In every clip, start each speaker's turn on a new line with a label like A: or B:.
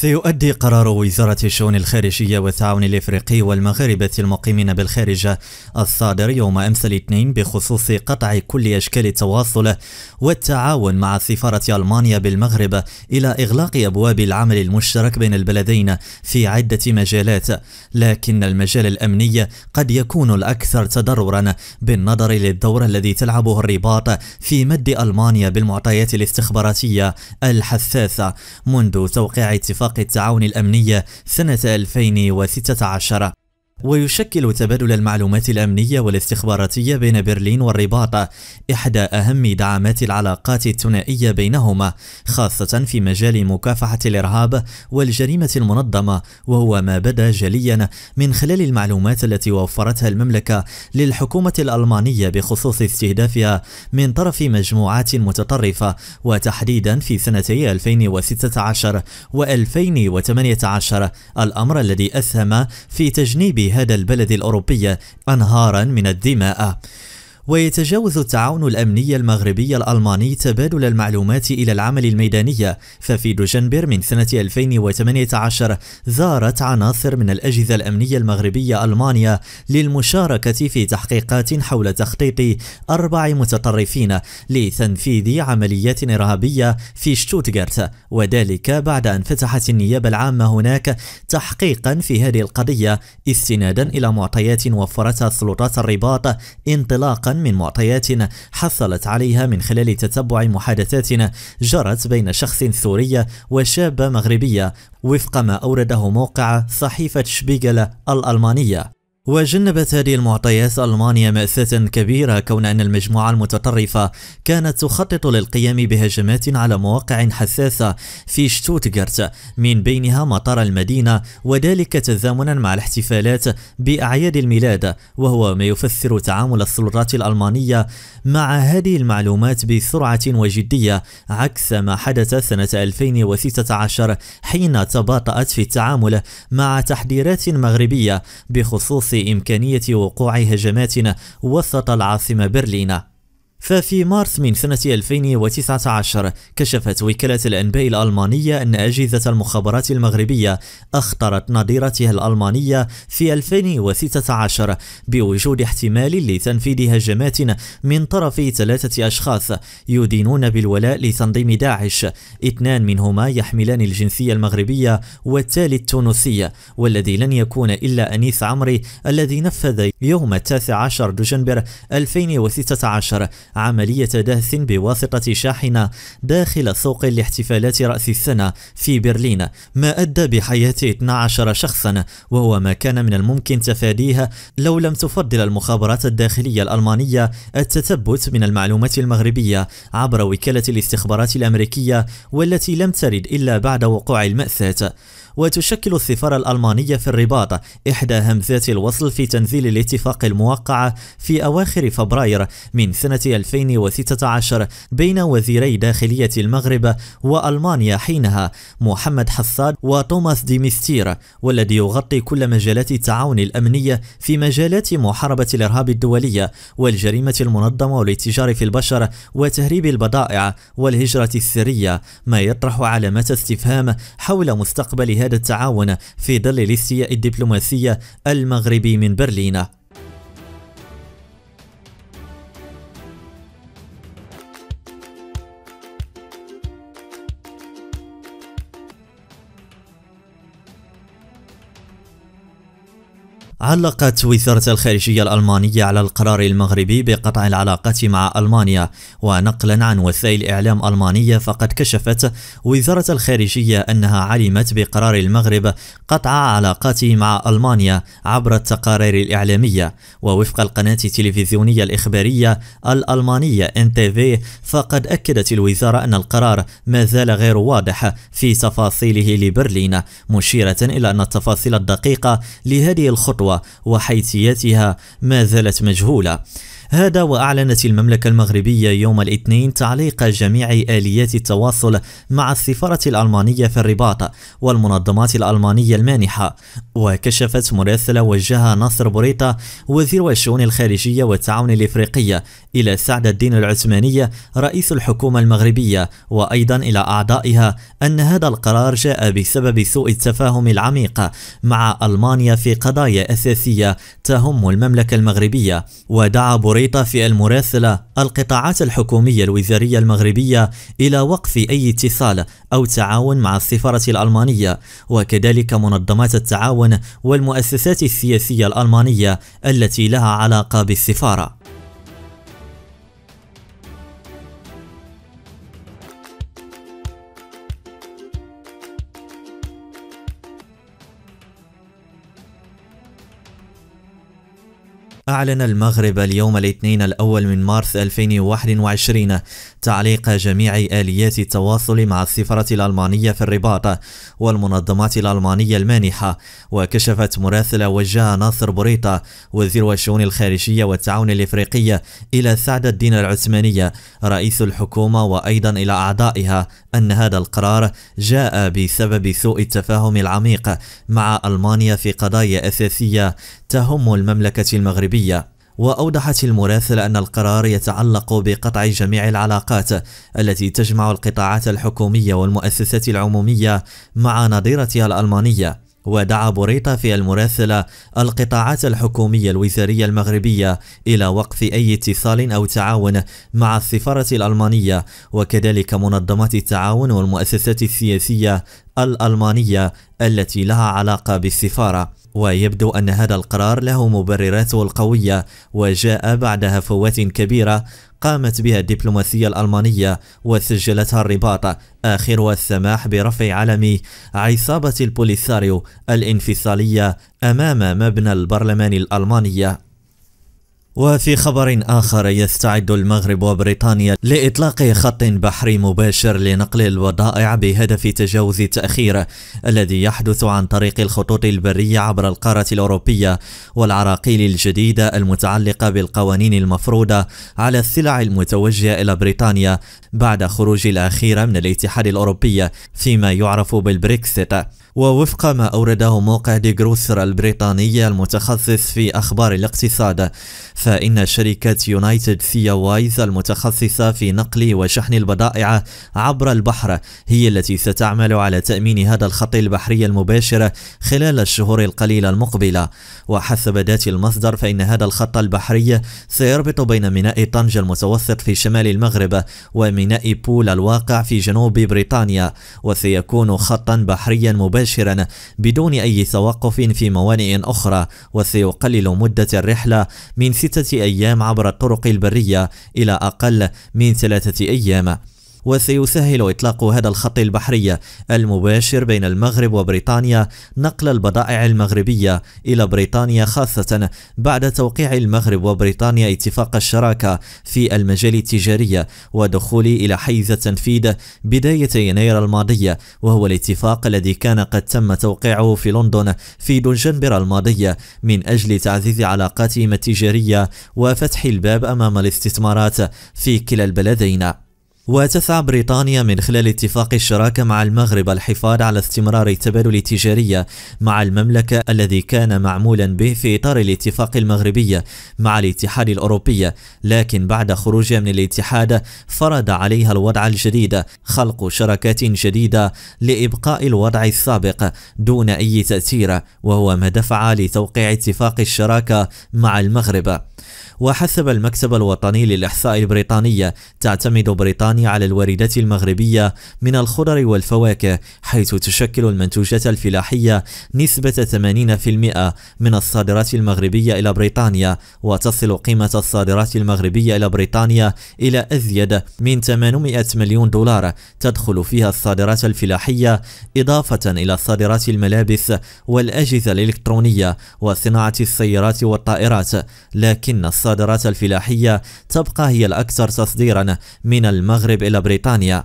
A: سيؤدي قرار وزارة الشؤون الخارجية والتعاون الإفريقي والمغاربة المقيمين بالخارج الصادر يوم أمس الاثنين بخصوص قطع كل أشكال التواصل والتعاون مع سفارة ألمانيا بالمغرب إلى إغلاق أبواب العمل المشترك بين البلدين في عدة مجالات لكن المجال الأمني قد يكون الأكثر تضررا بالنظر للدور الذي تلعبه الرباط في مد ألمانيا بالمعطيات الاستخباراتية الحساسة منذ توقيع اتفاق اتفاق التعاون الأمنية سنة 2016 ويشكل تبادل المعلومات الأمنية والاستخباراتية بين برلين والرباط إحدى أهم دعامات العلاقات الثنائية بينهما خاصة في مجال مكافحة الإرهاب والجريمة المنظمة وهو ما بدا جليا من خلال المعلومات التي وفرتها المملكة للحكومة الألمانية بخصوص استهدافها من طرف مجموعات متطرفة وتحديدا في سنتي 2016 و 2018 الأمر الذي أسهم في تجنيب هذا البلد الأوروبي أنهارا من الدماء ويتجاوز التعاون الأمني المغربي الألماني تبادل المعلومات إلى العمل الميداني ففي دجنبر من سنة 2018 زارت عناصر من الأجهزة الأمنية المغربية ألمانيا للمشاركة في تحقيقات حول تخطيط أربع متطرفين لتنفيذ عمليات إرهابية في شتوتغارت وذلك بعد أن فتحت النيابة العامة هناك تحقيقا في هذه القضية استنادا إلى معطيات وفرتها سلطات الرباط انطلاقا من معطيات حصلت عليها من خلال تتبع محادثات جرت بين شخص ثوري وشابة مغربية وفق ما أورده موقع صحيفة شبيغل الألمانية وجنبت هذه المعطيات ألمانيا مأساة كبيرة كون أن المجموعة المتطرفة كانت تخطط للقيام بهجمات على مواقع حساسة في شتوتغارت من بينها مطار المدينة وذلك تزامنا مع الاحتفالات بأعياد الميلاد وهو ما يفسر تعامل السلطات الألمانية مع هذه المعلومات بسرعة وجدية عكس ما حدث سنة 2016 حين تباطأت في التعامل مع تحذيرات مغربية بخصوص إمكانية وقوع هجمات وسط العاصمة برلين ففي مارس من سنة 2019 كشفت وكالة الأنباء الألمانية أن أجهزة المخابرات المغربية أخطرت نظيرتها الألمانية في 2016 بوجود احتمال لتنفيذ هجمات من طرف ثلاثة أشخاص يدينون بالولاء لتنظيم داعش اثنان منهما يحملان الجنسية المغربية والتالي التونسية والذي لن يكون إلا أنيس عمري الذي نفذ يوم 19 دجنبر 2016 عملية دهث بواسطة شاحنة داخل سوق لاحتفالات رأس السنة في برلين ما أدى بحياة 12 شخصا وهو ما كان من الممكن تفاديه لو لم تفضل المخابرات الداخلية الألمانية التثبت من المعلومات المغربية عبر وكالة الاستخبارات الأمريكية والتي لم ترد إلا بعد وقوع المأساة وتشكل السفارة الألمانية في الرباط إحدى همزات الوصل في تنزيل الاتفاق الموقع في أواخر فبراير من سنة 2016 بين وزيري داخلية المغرب وألمانيا حينها محمد حصاد وتوماس ديمستير والذي يغطي كل مجالات التعاون الأمنية في مجالات محاربة الإرهاب الدولية والجريمة المنظمة والاتجار في البشر وتهريب البضائع والهجرة السرية ما يطرح علامات استفهام حول مستقبل هذه هذا التعاون في ظل الاستياء الدبلوماسي المغربي من برلين علقت وزارة الخارجية الألمانية على القرار المغربي بقطع العلاقات مع ألمانيا ونقلا عن وسائل إعلام ألمانية فقد كشفت وزارة الخارجية أنها علمت بقرار المغرب قطع علاقاته مع ألمانيا عبر التقارير الإعلامية ووفق القناة التلفزيونية الإخبارية الألمانية NTV فقد أكدت الوزارة أن القرار ما زال غير واضح في تفاصيله لبرلين مشيرة إلى أن التفاصيل الدقيقة لهذه الخطوة وحيثياتها وحيثيتها ما زالت مجهولة هذا وأعلنت المملكة المغربية يوم الاثنين تعليق جميع آليات التواصل مع السفارة الألمانية في الرباط والمنظمات الألمانية المانحة وكشفت مراسلة وجهها ناصر بوريطة وزير الشؤون الخارجية والتعاون الإفريقي إلى سعد الدين العثمانية رئيس الحكومة المغربية وأيضا إلى أعضائها أن هذا القرار جاء بسبب سوء التفاهم العميق مع ألمانيا في قضايا أساسية تهم المملكة المغربية ودعا بوريطة أريط في المراسلة القطاعات الحكومية الوزارية المغربية إلى وقف أي اتصال أو تعاون مع السفارة الألمانية وكذلك منظمات التعاون والمؤسسات السياسية الألمانية التي لها علاقة بالسفارة أعلن المغرب اليوم الاثنين الأول من مارس 2021 تعليق جميع آليات التواصل مع السفارة الألمانية في الرباط والمنظمات الألمانية المانحة وكشفت مراسلة وجهها ناصر بوريطة وزير الشؤون الخارجية والتعاون الإفريقي إلى سعد الدين العثمانية رئيس الحكومة وأيضا إلى أعضائها أن هذا القرار جاء بسبب سوء التفاهم العميق مع ألمانيا في قضايا أساسية تهم المملكة المغربية وأوضحت المراسلة أن القرار يتعلق بقطع جميع العلاقات التي تجمع القطاعات الحكومية والمؤسسات العمومية مع نظيرتها الألمانية ودعا بوريطة في المراسلة القطاعات الحكومية الوزارية المغربية إلى وقف أي اتصال أو تعاون مع السفارة الألمانية وكذلك منظمات التعاون والمؤسسات السياسية الألمانية التي لها علاقة بالسفارة ويبدو أن هذا القرار له مبرراته القوية وجاء بعد هفوات كبيرة قامت بها الدبلوماسية الألمانية وسجلتها الرباط آخر السماح برفع علم عصابة البوليساريو الانفصالية أمام مبنى البرلمان الألمانية وفي خبر آخر يستعد المغرب وبريطانيا لإطلاق خط بحري مباشر لنقل الودائع بهدف تجاوز التأخير الذي يحدث عن طريق الخطوط البرية عبر القارة الأوروبية والعراقيل الجديدة المتعلقة بالقوانين المفروضة على السلع المتوجهة إلى بريطانيا بعد خروج الأخيرة من الاتحاد الأوروبي فيما يعرف بالبريكسيت ووفق ما أورده موقع دي جروسر البريطاني المتخصص في أخبار الاقتصاد فإن شركة يونايتد سيا وايز المتخصصة في نقل وشحن البضائع عبر البحر هي التي ستعمل على تأمين هذا الخط البحري المباشر خلال الشهور القليلة المقبلة وحسب ذات المصدر فإن هذا الخط البحري سيربط بين ميناء طنجة المتوسط في شمال المغرب وميناء بول الواقع في جنوب بريطانيا وسيكون خطا بحريا مباشرا مباشرا بدون أي توقف في موانئ أخرى وسيقلل مدة الرحلة من ستة أيام عبر الطرق البرية إلى أقل من ثلاثة أيام وسيسهل إطلاق هذا الخط البحري المباشر بين المغرب وبريطانيا نقل البضائع المغربية إلى بريطانيا خاصة بعد توقيع المغرب وبريطانيا اتفاق الشراكة في المجال التجاري ودخول إلى حيز التنفيذ بداية يناير الماضية وهو الاتفاق الذي كان قد تم توقيعه في لندن في دجنبر الماضية من أجل تعزيز علاقاتهم التجارية وفتح الباب أمام الاستثمارات في كلا البلدين وتسعى بريطانيا من خلال اتفاق الشراكة مع المغرب الحفاظ على استمرار التبادل التجاري مع المملكة الذي كان معمولا به في إطار الاتفاق المغربي مع الاتحاد الأوروبي لكن بعد خروجها من الاتحاد فرض عليها الوضع الجديد خلق شراكات جديدة لإبقاء الوضع السابق دون أي تأثير وهو ما دفع لتوقيع اتفاق الشراكة مع المغرب وحسب المكتب الوطني للإحصاء البريطاني تعتمد بريطانيا على الواردات المغربية من الخضر والفواكه حيث تشكل المنتوجات الفلاحية نسبة 80% من الصادرات المغربية إلى بريطانيا وتصل قيمة الصادرات المغربية إلى بريطانيا إلى أزيد من 800 مليون دولار تدخل فيها الصادرات الفلاحية إضافة إلى صادرات الملابس والأجهزة الإلكترونية وصناعة السيارات والطائرات لكن الصادرات الصادرات الفلاحية تبقى هي الأكثر تصديرا من المغرب إلى بريطانيا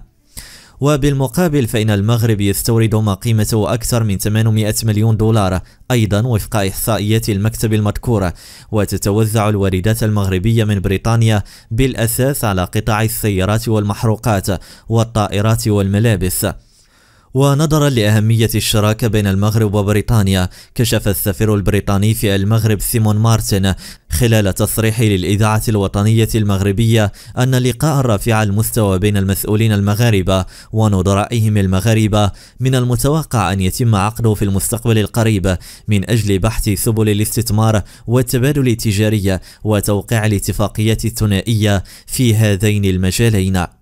A: وبالمقابل فإن المغرب يستورد ما قيمته أكثر من 800 مليون دولار أيضا وفق إحصائيات المكتب المذكورة وتتوزع الواردات المغربية من بريطانيا بالأساس على قطاع السيارات والمحروقات والطائرات والملابس ونظرا لأهمية الشراكة بين المغرب وبريطانيا كشف السفير البريطاني في المغرب سيمون مارتن خلال تصريح للإذاعة الوطنية المغربية أن لقاء رافع المستوى بين المسؤولين المغاربة ونظرائهم المغاربة من المتوقع أن يتم عقده في المستقبل القريب من أجل بحث سبل الاستثمار والتبادل التجاري وتوقيع الاتفاقيات الثنائية في هذين المجالين